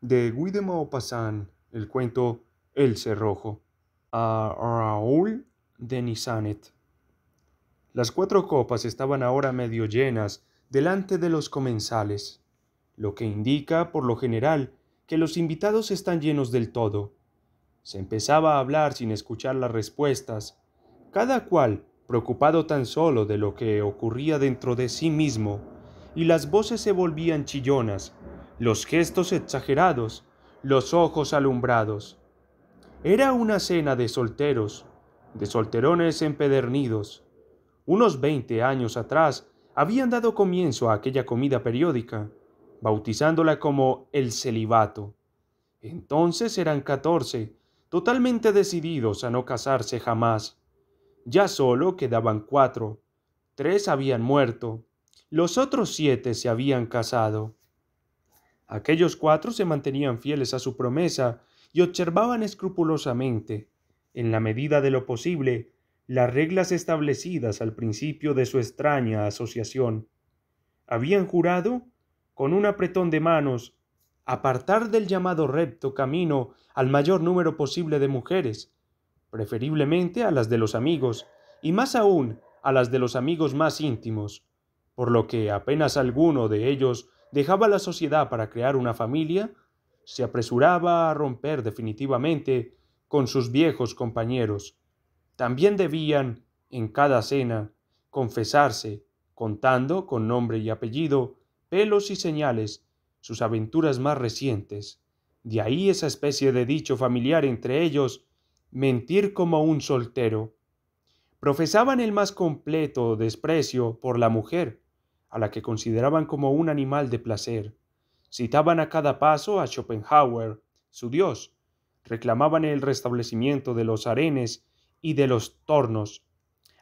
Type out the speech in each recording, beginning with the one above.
de Guy de Maupassant, el cuento El Cerrojo, a Raúl de Nisanet. Las cuatro copas estaban ahora medio llenas delante de los comensales, lo que indica, por lo general, que los invitados están llenos del todo. Se empezaba a hablar sin escuchar las respuestas, cada cual preocupado tan solo de lo que ocurría dentro de sí mismo, y las voces se volvían chillonas, los gestos exagerados, los ojos alumbrados. Era una cena de solteros, de solterones empedernidos. Unos veinte años atrás habían dado comienzo a aquella comida periódica, bautizándola como el celibato. Entonces eran catorce, totalmente decididos a no casarse jamás. Ya solo quedaban cuatro. Tres habían muerto. Los otros siete se habían casado. Aquellos cuatro se mantenían fieles a su promesa y observaban escrupulosamente, en la medida de lo posible, las reglas establecidas al principio de su extraña asociación. Habían jurado, con un apretón de manos, apartar del llamado recto camino al mayor número posible de mujeres, preferiblemente a las de los amigos, y más aún a las de los amigos más íntimos, por lo que apenas alguno de ellos dejaba la sociedad para crear una familia, se apresuraba a romper definitivamente con sus viejos compañeros. También debían, en cada cena, confesarse, contando con nombre y apellido, pelos y señales, sus aventuras más recientes. De ahí esa especie de dicho familiar entre ellos, mentir como un soltero. Profesaban el más completo desprecio por la mujer, a la que consideraban como un animal de placer. Citaban a cada paso a Schopenhauer, su dios, reclamaban el restablecimiento de los arenes y de los tornos.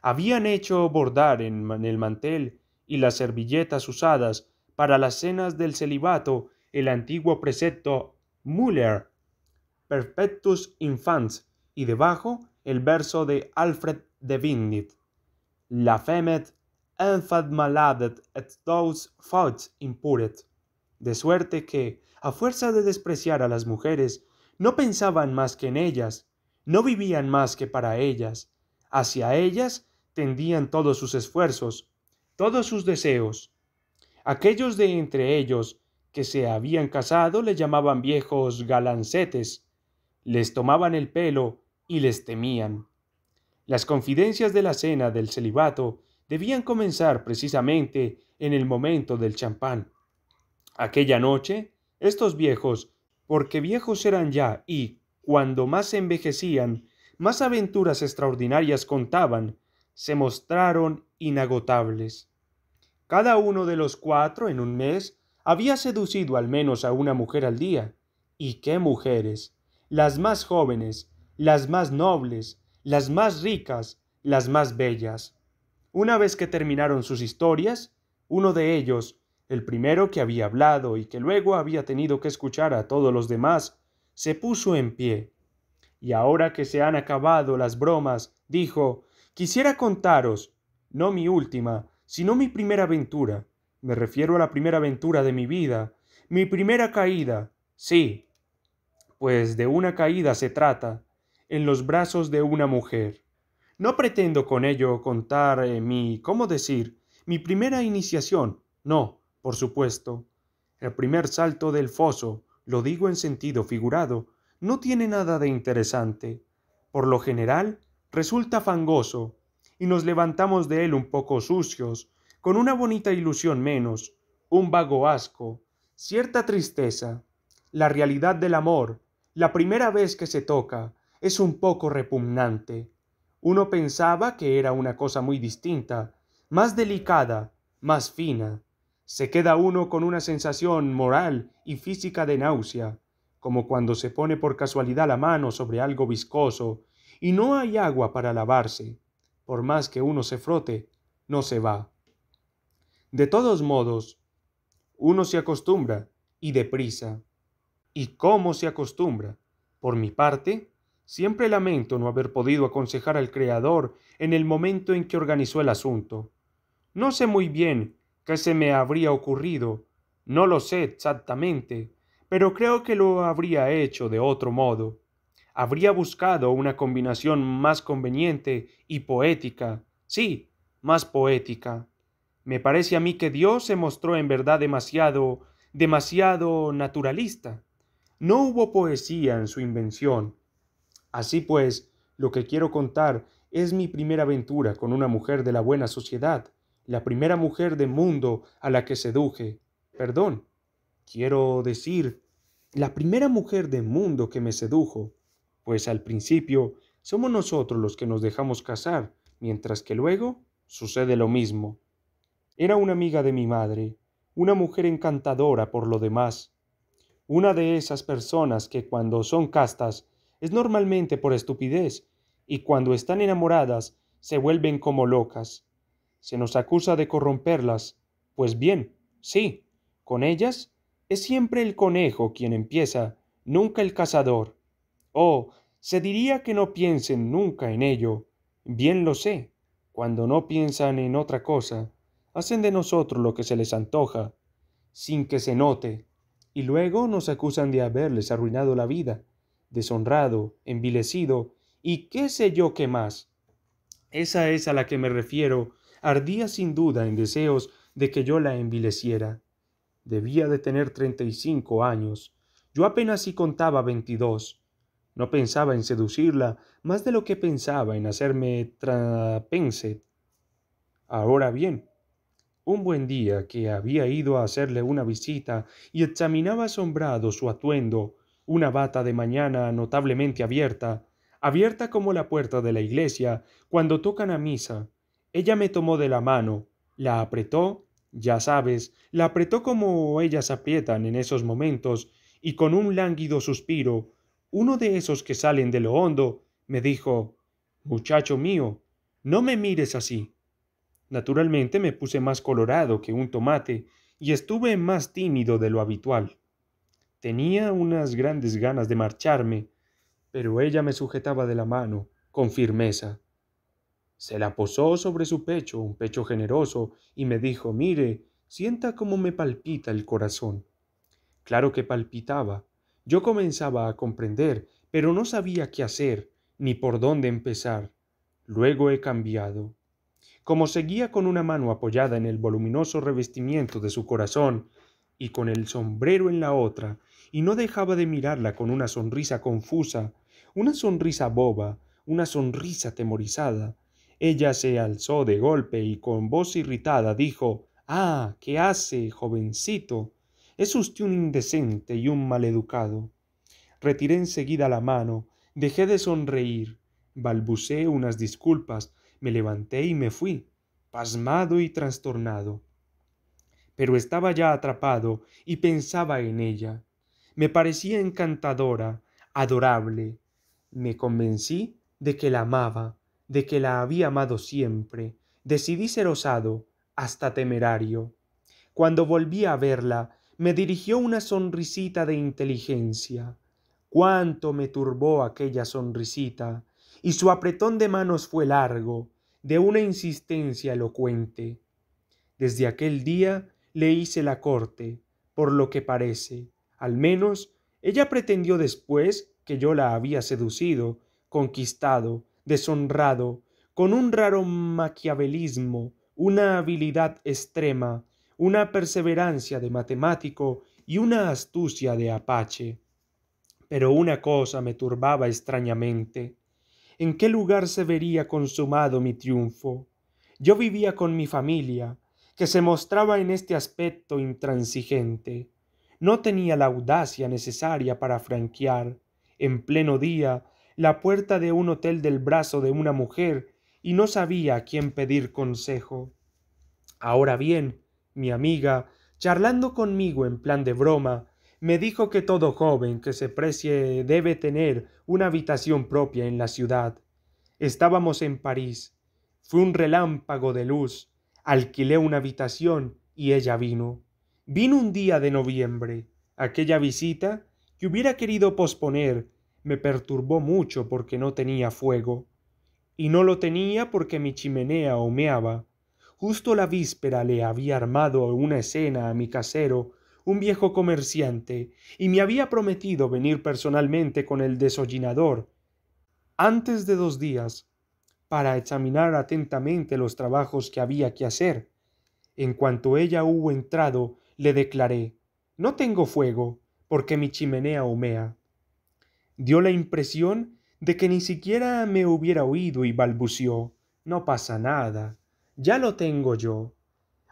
Habían hecho bordar en, el mantel y las servilletas usadas para las cenas del celibato el antiguo precepto Müller, Perfectus Infans, y debajo el verso de Alfred de Vignit, La femet enfad maladet et those impuret. De suerte que, a fuerza de despreciar a las mujeres, no pensaban más que en ellas, no vivían más que para ellas. Hacia ellas tendían todos sus esfuerzos, todos sus deseos. Aquellos de entre ellos que se habían casado le llamaban viejos galancetes, les tomaban el pelo y les temían. Las confidencias de la cena del celibato debían comenzar precisamente en el momento del champán. Aquella noche, estos viejos, porque viejos eran ya y, cuando más envejecían, más aventuras extraordinarias contaban, se mostraron inagotables. Cada uno de los cuatro en un mes había seducido al menos a una mujer al día. ¿Y qué mujeres? Las más jóvenes, las más nobles, las más ricas, las más bellas. Una vez que terminaron sus historias, uno de ellos, el primero que había hablado y que luego había tenido que escuchar a todos los demás, se puso en pie. Y ahora que se han acabado las bromas, dijo Quisiera contaros, no mi última, sino mi primera aventura. Me refiero a la primera aventura de mi vida, mi primera caída. Sí, pues de una caída se trata, en los brazos de una mujer. No pretendo con ello contar eh, mi, ¿cómo decir?, mi primera iniciación. No, por supuesto. El primer salto del foso, lo digo en sentido figurado, no tiene nada de interesante. Por lo general, resulta fangoso, y nos levantamos de él un poco sucios, con una bonita ilusión menos, un vago asco, cierta tristeza. La realidad del amor, la primera vez que se toca, es un poco repugnante. Uno pensaba que era una cosa muy distinta, más delicada, más fina. Se queda uno con una sensación moral y física de náusea, como cuando se pone por casualidad la mano sobre algo viscoso y no hay agua para lavarse. Por más que uno se frote, no se va. De todos modos, uno se acostumbra y deprisa. ¿Y cómo se acostumbra? Por mi parte, Siempre lamento no haber podido aconsejar al Creador en el momento en que organizó el asunto. No sé muy bien qué se me habría ocurrido, no lo sé exactamente, pero creo que lo habría hecho de otro modo. Habría buscado una combinación más conveniente y poética, sí, más poética. Me parece a mí que Dios se mostró en verdad demasiado, demasiado naturalista. No hubo poesía en su invención, Así pues, lo que quiero contar es mi primera aventura con una mujer de la buena sociedad, la primera mujer del mundo a la que seduje. Perdón, quiero decir, la primera mujer del mundo que me sedujo, pues al principio somos nosotros los que nos dejamos casar, mientras que luego sucede lo mismo. Era una amiga de mi madre, una mujer encantadora por lo demás, una de esas personas que cuando son castas es normalmente por estupidez, y cuando están enamoradas se vuelven como locas. Se nos acusa de corromperlas. Pues bien, sí, con ellas es siempre el conejo quien empieza, nunca el cazador. Oh, se diría que no piensen nunca en ello. Bien lo sé, cuando no piensan en otra cosa, hacen de nosotros lo que se les antoja, sin que se note, y luego nos acusan de haberles arruinado la vida, deshonrado, envilecido y qué sé yo qué más. Esa es a la que me refiero. Ardía sin duda en deseos de que yo la envileciera. Debía de tener treinta y cinco años. Yo apenas si contaba veintidós. No pensaba en seducirla más de lo que pensaba en hacerme trapense. Ahora bien, un buen día que había ido a hacerle una visita y examinaba asombrado su atuendo, una bata de mañana notablemente abierta, abierta como la puerta de la iglesia cuando tocan a misa. Ella me tomó de la mano, la apretó, ya sabes, la apretó como ellas aprietan en esos momentos, y con un lánguido suspiro, uno de esos que salen de lo hondo, me dijo Muchacho mío, no me mires así. Naturalmente me puse más colorado que un tomate, y estuve más tímido de lo habitual. Tenía unas grandes ganas de marcharme, pero ella me sujetaba de la mano, con firmeza. Se la posó sobre su pecho, un pecho generoso, y me dijo, mire, sienta cómo me palpita el corazón. Claro que palpitaba. Yo comenzaba a comprender, pero no sabía qué hacer, ni por dónde empezar. Luego he cambiado. Como seguía con una mano apoyada en el voluminoso revestimiento de su corazón y con el sombrero en la otra, y no dejaba de mirarla con una sonrisa confusa, una sonrisa boba, una sonrisa temorizada. Ella se alzó de golpe y con voz irritada dijo Ah, ¿qué hace, jovencito? Es usted un indecente y un maleducado. Retiré enseguida la mano, dejé de sonreír, balbucé unas disculpas, me levanté y me fui, pasmado y trastornado. Pero estaba ya atrapado y pensaba en ella. Me parecía encantadora, adorable. Me convencí de que la amaba, de que la había amado siempre. Decidí ser osado, hasta temerario. Cuando volví a verla, me dirigió una sonrisita de inteligencia. Cuánto me turbó aquella sonrisita, y su apretón de manos fue largo, de una insistencia elocuente. Desde aquel día le hice la corte, por lo que parece, al menos, ella pretendió después que yo la había seducido, conquistado, deshonrado, con un raro maquiavelismo, una habilidad extrema, una perseverancia de matemático y una astucia de apache. Pero una cosa me turbaba extrañamente. ¿En qué lugar se vería consumado mi triunfo? Yo vivía con mi familia, que se mostraba en este aspecto intransigente no tenía la audacia necesaria para franquear, en pleno día, la puerta de un hotel del brazo de una mujer y no sabía a quién pedir consejo. Ahora bien, mi amiga, charlando conmigo en plan de broma, me dijo que todo joven que se precie debe tener una habitación propia en la ciudad. Estábamos en París. Fue un relámpago de luz. Alquilé una habitación y ella vino. Vino un día de noviembre. Aquella visita, que hubiera querido posponer, me perturbó mucho porque no tenía fuego. Y no lo tenía porque mi chimenea humeaba. Justo la víspera le había armado una escena a mi casero, un viejo comerciante, y me había prometido venir personalmente con el desollinador antes de dos días para examinar atentamente los trabajos que había que hacer. En cuanto ella hubo entrado, le declaré, no tengo fuego, porque mi chimenea humea. Dio la impresión de que ni siquiera me hubiera oído y balbució, no pasa nada, ya lo tengo yo.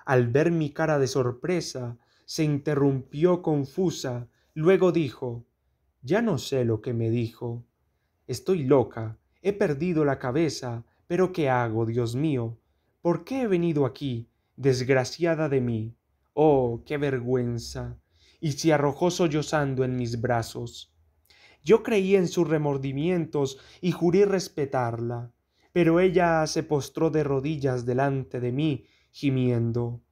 Al ver mi cara de sorpresa, se interrumpió confusa, luego dijo, ya no sé lo que me dijo. Estoy loca, he perdido la cabeza, pero ¿qué hago, Dios mío? ¿Por qué he venido aquí, desgraciada de mí? Oh, qué vergüenza. Y se arrojó sollozando en mis brazos. Yo creí en sus remordimientos y juré respetarla, pero ella se postró de rodillas delante de mí, gimiendo.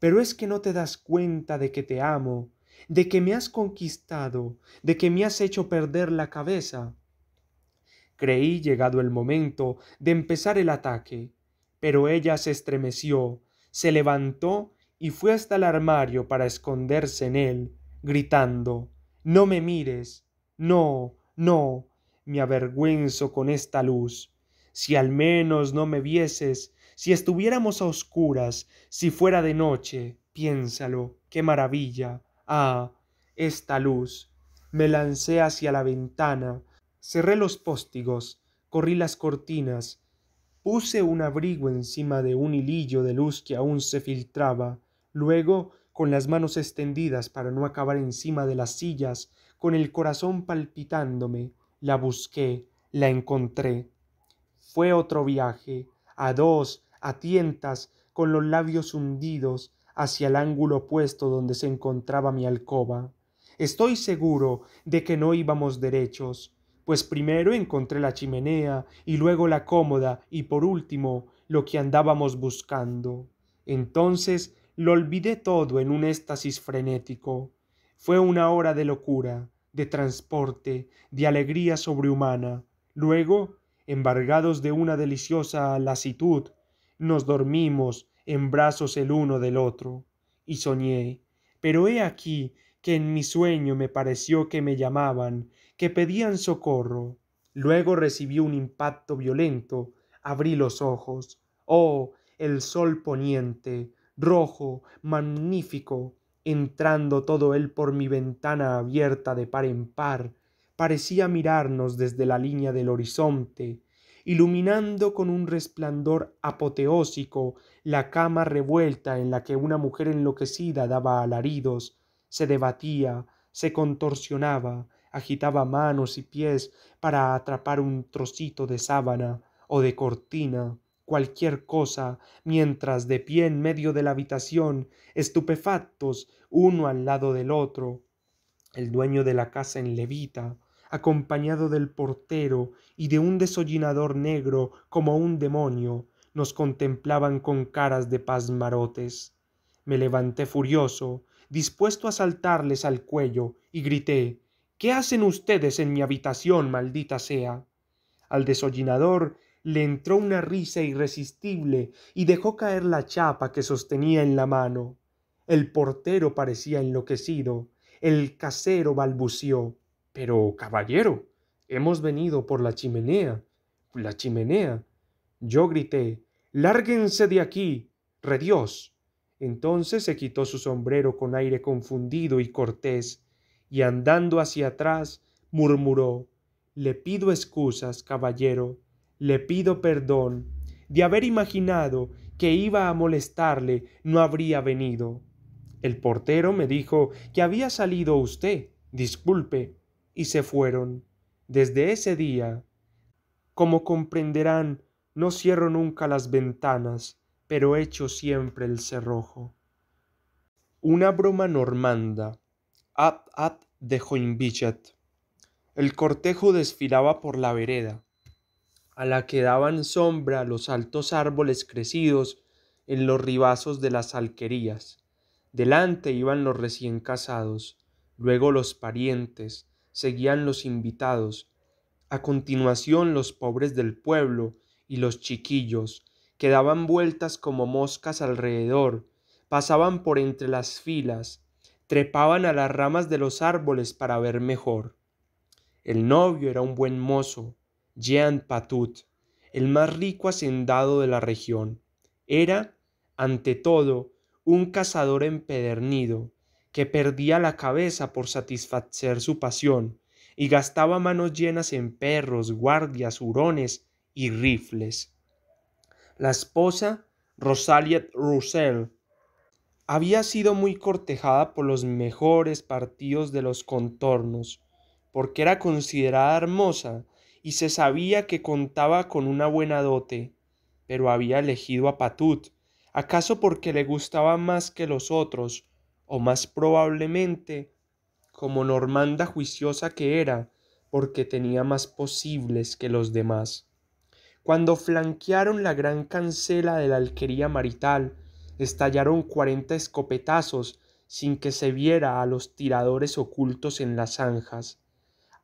Pero es que no te das cuenta de que te amo, de que me has conquistado, de que me has hecho perder la cabeza. Creí llegado el momento de empezar el ataque, pero ella se estremeció, se levantó y fue hasta el armario para esconderse en él, gritando No me mires, no, no, me avergüenzo con esta luz. Si al menos no me vieses, si estuviéramos a oscuras, si fuera de noche, piénsalo, qué maravilla. Ah, esta luz. Me lancé hacia la ventana, cerré los postigos corrí las cortinas, puse un abrigo encima de un hilillo de luz que aún se filtraba, Luego, con las manos extendidas para no acabar encima de las sillas, con el corazón palpitándome, la busqué, la encontré. Fue otro viaje, a dos, a tientas, con los labios hundidos hacia el ángulo opuesto donde se encontraba mi alcoba. Estoy seguro de que no íbamos derechos, pues primero encontré la chimenea y luego la cómoda y por último lo que andábamos buscando. Entonces lo olvidé todo en un éxtasis frenético. Fue una hora de locura, de transporte, de alegría sobrehumana. Luego, embargados de una deliciosa lasitud, nos dormimos en brazos el uno del otro. Y soñé. Pero he aquí que en mi sueño me pareció que me llamaban, que pedían socorro. Luego recibí un impacto violento, abrí los ojos. Oh, el sol poniente, rojo, magnífico, entrando todo él por mi ventana abierta de par en par, parecía mirarnos desde la línea del horizonte, iluminando con un resplandor apoteósico la cama revuelta en la que una mujer enloquecida daba alaridos, se debatía, se contorsionaba, agitaba manos y pies para atrapar un trocito de sábana o de cortina cualquier cosa, mientras de pie en medio de la habitación, estupefactos, uno al lado del otro, el dueño de la casa en levita, acompañado del portero y de un desollinador negro como un demonio, nos contemplaban con caras de pasmarotes. Me levanté furioso, dispuesto a saltarles al cuello, y grité ¿Qué hacen ustedes en mi habitación, maldita sea? Al desollinador le entró una risa irresistible y dejó caer la chapa que sostenía en la mano. El portero parecía enloquecido. El casero balbució. Pero, caballero, hemos venido por la chimenea. La chimenea. Yo grité Lárguense de aquí. Redios. Entonces se quitó su sombrero con aire confundido y cortés, y andando hacia atrás, murmuró Le pido excusas, caballero le pido perdón. De haber imaginado que iba a molestarle, no habría venido. El portero me dijo que había salido usted, disculpe, y se fueron. Desde ese día, como comprenderán, no cierro nunca las ventanas, pero echo siempre el cerrojo. Una broma normanda. at at de Joinbichet. El cortejo desfilaba por la vereda a la que daban sombra los altos árboles crecidos en los ribazos de las alquerías. Delante iban los recién casados, luego los parientes, seguían los invitados, a continuación los pobres del pueblo y los chiquillos, que daban vueltas como moscas alrededor, pasaban por entre las filas, trepaban a las ramas de los árboles para ver mejor. El novio era un buen mozo, Jean Patut, el más rico hacendado de la región. Era, ante todo, un cazador empedernido, que perdía la cabeza por satisfacer su pasión, y gastaba manos llenas en perros, guardias, hurones y rifles. La esposa, Rosaliet Roussel, había sido muy cortejada por los mejores partidos de los contornos, porque era considerada hermosa y se sabía que contaba con una buena dote, pero había elegido a Patut, acaso porque le gustaba más que los otros, o más probablemente como normanda juiciosa que era, porque tenía más posibles que los demás. Cuando flanquearon la gran cancela de la alquería marital, estallaron cuarenta escopetazos sin que se viera a los tiradores ocultos en las zanjas.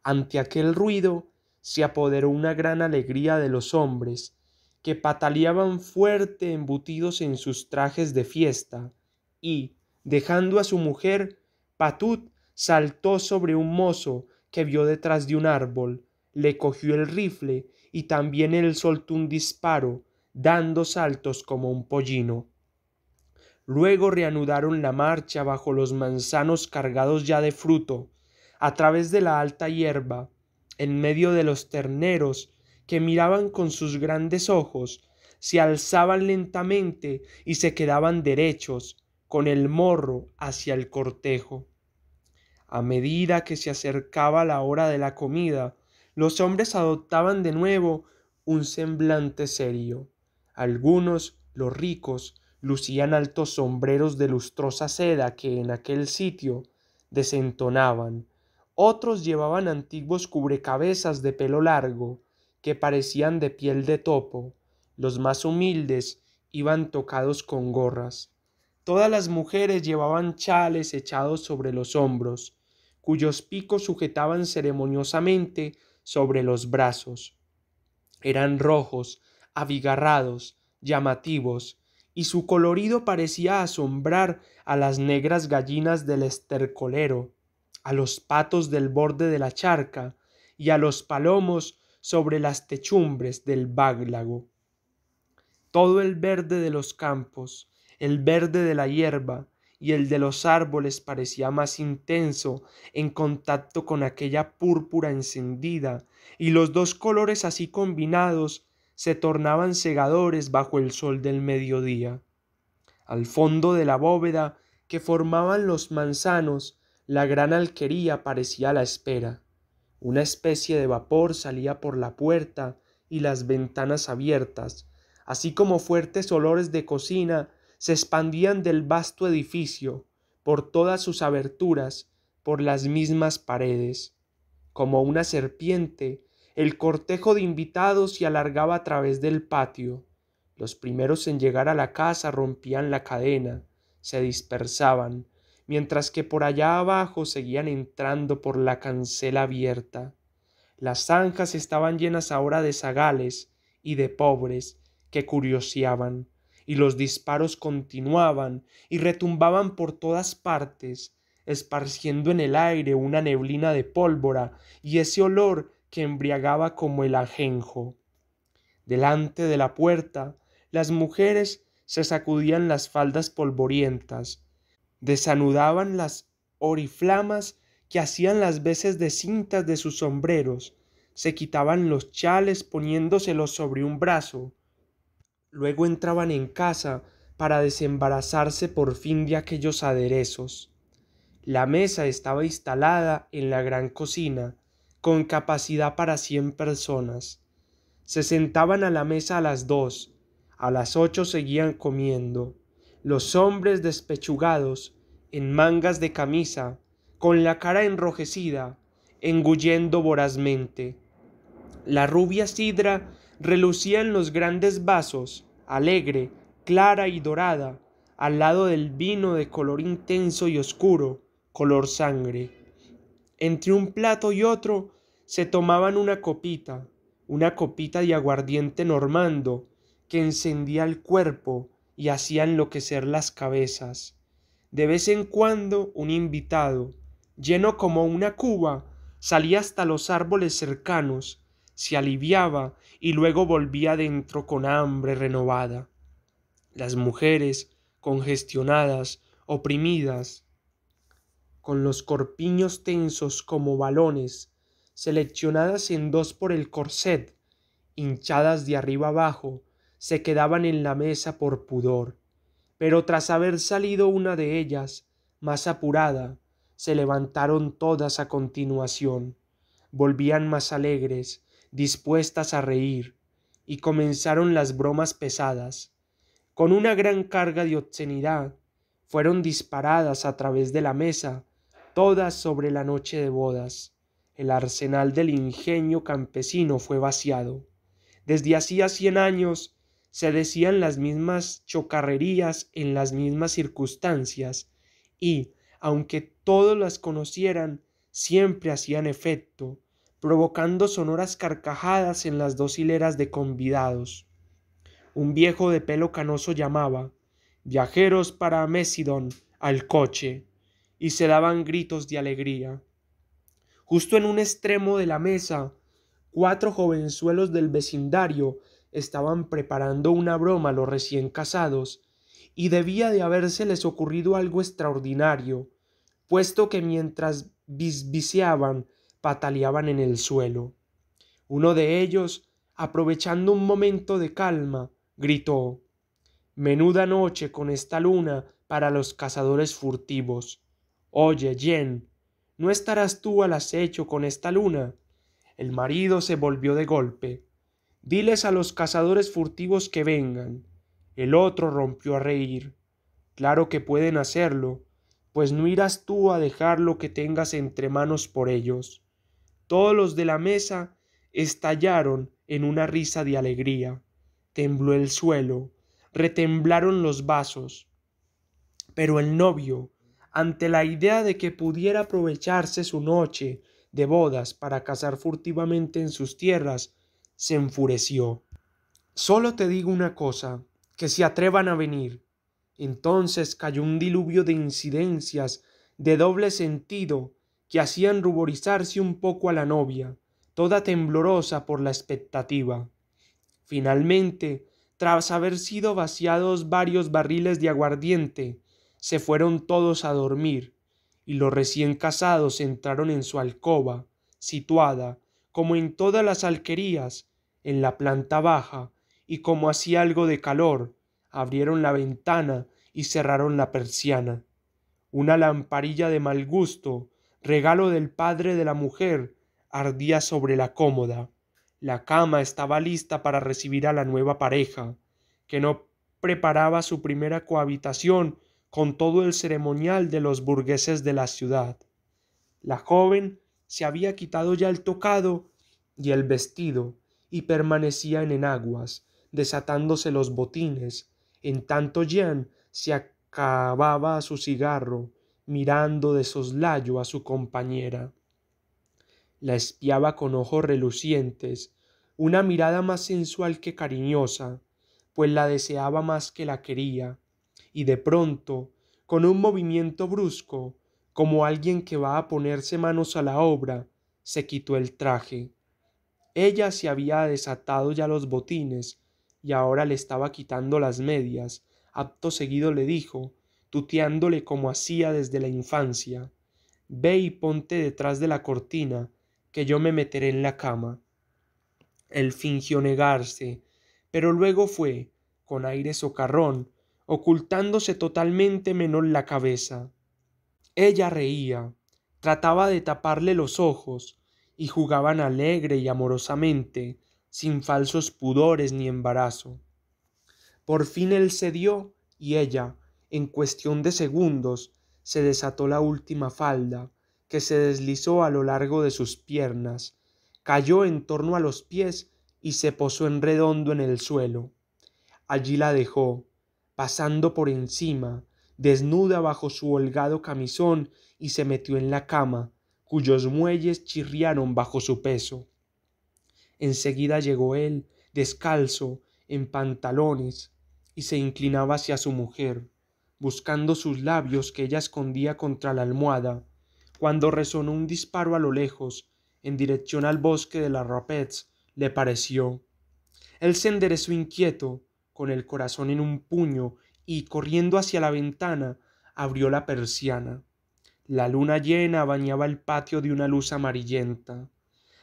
Ante aquel ruido, se apoderó una gran alegría de los hombres, que pataleaban fuerte embutidos en sus trajes de fiesta, y, dejando a su mujer, Patut saltó sobre un mozo que vio detrás de un árbol, le cogió el rifle y también él soltó un disparo, dando saltos como un pollino. Luego reanudaron la marcha bajo los manzanos cargados ya de fruto, a través de la alta hierba, en medio de los terneros que miraban con sus grandes ojos, se alzaban lentamente y se quedaban derechos, con el morro hacia el cortejo. A medida que se acercaba la hora de la comida, los hombres adoptaban de nuevo un semblante serio. Algunos, los ricos, lucían altos sombreros de lustrosa seda que en aquel sitio desentonaban, otros llevaban antiguos cubrecabezas de pelo largo, que parecían de piel de topo. Los más humildes iban tocados con gorras. Todas las mujeres llevaban chales echados sobre los hombros, cuyos picos sujetaban ceremoniosamente sobre los brazos. Eran rojos, abigarrados, llamativos, y su colorido parecía asombrar a las negras gallinas del estercolero, a los patos del borde de la charca y a los palomos sobre las techumbres del váglago. Todo el verde de los campos, el verde de la hierba y el de los árboles parecía más intenso en contacto con aquella púrpura encendida, y los dos colores así combinados se tornaban cegadores bajo el sol del mediodía. Al fondo de la bóveda que formaban los manzanos la gran alquería parecía a la espera. Una especie de vapor salía por la puerta y las ventanas abiertas, así como fuertes olores de cocina se expandían del vasto edificio, por todas sus aberturas, por las mismas paredes. Como una serpiente, el cortejo de invitados se alargaba a través del patio. Los primeros en llegar a la casa rompían la cadena, se dispersaban, mientras que por allá abajo seguían entrando por la cancela abierta. Las zanjas estaban llenas ahora de zagales y de pobres que curioseaban, y los disparos continuaban y retumbaban por todas partes, esparciendo en el aire una neblina de pólvora y ese olor que embriagaba como el ajenjo. Delante de la puerta, las mujeres se sacudían las faldas polvorientas, Desanudaban las oriflamas que hacían las veces de cintas de sus sombreros, se quitaban los chales poniéndoselos sobre un brazo. Luego entraban en casa para desembarazarse por fin de aquellos aderezos. La mesa estaba instalada en la gran cocina, con capacidad para cien personas. Se sentaban a la mesa a las dos, a las ocho seguían comiendo los hombres despechugados, en mangas de camisa, con la cara enrojecida, engullendo vorazmente. La rubia sidra relucía en los grandes vasos, alegre, clara y dorada, al lado del vino de color intenso y oscuro, color sangre. Entre un plato y otro se tomaban una copita, una copita de aguardiente normando, que encendía el cuerpo, y hacía enloquecer las cabezas. De vez en cuando un invitado, lleno como una cuba, salía hasta los árboles cercanos, se aliviaba y luego volvía dentro con hambre renovada. Las mujeres, congestionadas, oprimidas, con los corpiños tensos como balones, seleccionadas en dos por el corset, hinchadas de arriba abajo, se quedaban en la mesa por pudor, pero tras haber salido una de ellas, más apurada, se levantaron todas a continuación, volvían más alegres, dispuestas a reír, y comenzaron las bromas pesadas. Con una gran carga de obscenidad, fueron disparadas a través de la mesa, todas sobre la noche de bodas. El arsenal del ingenio campesino fue vaciado. Desde hacía cien años se decían las mismas chocarrerías en las mismas circunstancias y, aunque todos las conocieran, siempre hacían efecto, provocando sonoras carcajadas en las dos hileras de convidados. Un viejo de pelo canoso llamaba Viajeros para Mesidón, al coche, y se daban gritos de alegría. Justo en un extremo de la mesa, cuatro jovenzuelos del vecindario estaban preparando una broma los recién casados, y debía de habérseles ocurrido algo extraordinario, puesto que mientras bisbiseaban pataleaban en el suelo. Uno de ellos, aprovechando un momento de calma, gritó Menuda noche con esta luna para los cazadores furtivos. Oye, Jen, ¿no estarás tú al acecho con esta luna? El marido se volvió de golpe. Diles a los cazadores furtivos que vengan. El otro rompió a reír. Claro que pueden hacerlo, pues no irás tú a dejar lo que tengas entre manos por ellos. Todos los de la mesa estallaron en una risa de alegría. Tembló el suelo, retemblaron los vasos. Pero el novio, ante la idea de que pudiera aprovecharse su noche de bodas para cazar furtivamente en sus tierras, se enfureció. Solo te digo una cosa, que se atrevan a venir. Entonces cayó un diluvio de incidencias de doble sentido que hacían ruborizarse un poco a la novia, toda temblorosa por la expectativa. Finalmente, tras haber sido vaciados varios barriles de aguardiente, se fueron todos a dormir, y los recién casados entraron en su alcoba, situada como en todas las alquerías, en la planta baja, y como hacía algo de calor, abrieron la ventana y cerraron la persiana. Una lamparilla de mal gusto, regalo del padre de la mujer, ardía sobre la cómoda. La cama estaba lista para recibir a la nueva pareja, que no preparaba su primera cohabitación con todo el ceremonial de los burgueses de la ciudad. La joven se había quitado ya el tocado y el vestido, y permanecía en enaguas, desatándose los botines, en tanto Jean se acababa su cigarro, mirando de soslayo a su compañera. La espiaba con ojos relucientes, una mirada más sensual que cariñosa, pues la deseaba más que la quería, y de pronto, con un movimiento brusco, como alguien que va a ponerse manos a la obra, se quitó el traje. Ella se había desatado ya los botines y ahora le estaba quitando las medias. Apto seguido le dijo, tuteándole como hacía desde la infancia, Ve y ponte detrás de la cortina, que yo me meteré en la cama. Él fingió negarse, pero luego fue, con aire socarrón, ocultándose totalmente menos la cabeza. Ella reía, trataba de taparle los ojos, y jugaban alegre y amorosamente, sin falsos pudores ni embarazo. Por fin él cedió y ella, en cuestión de segundos, se desató la última falda, que se deslizó a lo largo de sus piernas, cayó en torno a los pies y se posó en redondo en el suelo. Allí la dejó, pasando por encima, desnuda bajo su holgado camisón, y se metió en la cama, cuyos muelles chirriaron bajo su peso. Enseguida llegó él, descalzo, en pantalones, y se inclinaba hacia su mujer, buscando sus labios que ella escondía contra la almohada, cuando resonó un disparo a lo lejos, en dirección al bosque de la Rapets, le pareció. Él se enderezó inquieto, con el corazón en un puño y corriendo hacia la ventana abrió la persiana. La luna llena bañaba el patio de una luz amarillenta.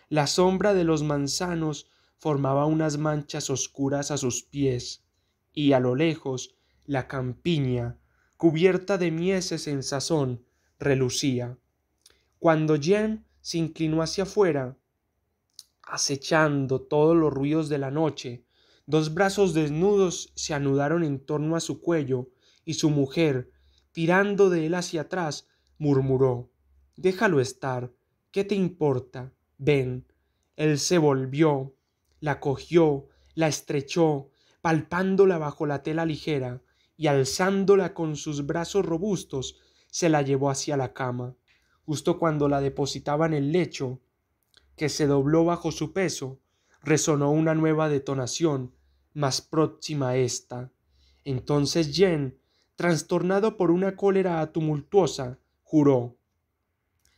La sombra de los manzanos formaba unas manchas oscuras a sus pies, y a lo lejos la campiña, cubierta de mieses en sazón, relucía. Cuando Jean se inclinó hacia afuera, acechando todos los ruidos de la noche, Dos brazos desnudos se anudaron en torno a su cuello, y su mujer, tirando de él hacia atrás, murmuró Déjalo estar, ¿qué te importa? Ven. Él se volvió, la cogió, la estrechó, palpándola bajo la tela ligera, y alzándola con sus brazos robustos, se la llevó hacia la cama. Justo cuando la depositaba en el lecho, que se dobló bajo su peso, resonó una nueva detonación, más próxima a esta. Entonces Jen, trastornado por una cólera tumultuosa, juró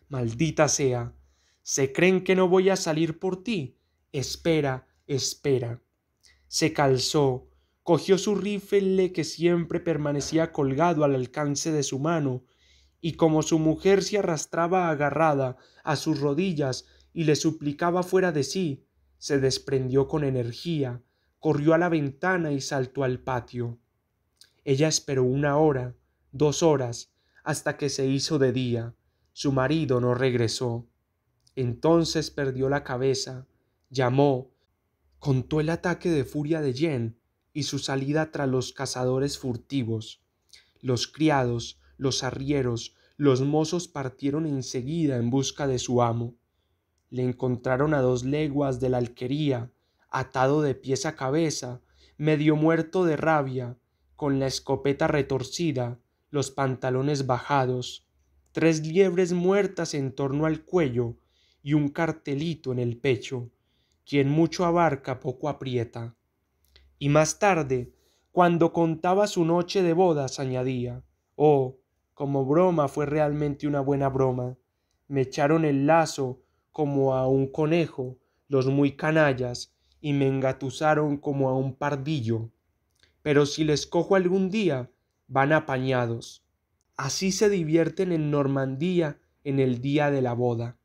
Maldita sea. ¿Se creen que no voy a salir por ti? Espera, espera. Se calzó, cogió su rifle que siempre permanecía colgado al alcance de su mano, y como su mujer se arrastraba agarrada a sus rodillas y le suplicaba fuera de sí, se desprendió con energía, corrió a la ventana y saltó al patio. Ella esperó una hora, dos horas, hasta que se hizo de día. Su marido no regresó. Entonces perdió la cabeza, llamó, contó el ataque de furia de Jen y su salida tras los cazadores furtivos. Los criados, los arrieros, los mozos partieron enseguida en busca de su amo. Le encontraron a dos leguas de la alquería, atado de pies a cabeza, medio muerto de rabia, con la escopeta retorcida, los pantalones bajados, tres liebres muertas en torno al cuello y un cartelito en el pecho. Quien mucho abarca, poco aprieta. Y más tarde, cuando contaba su noche de bodas, añadía, oh, como broma fue realmente una buena broma. Me echaron el lazo como a un conejo los muy canallas y me engatusaron como a un pardillo. Pero si les cojo algún día, van apañados. Así se divierten en Normandía en el día de la boda.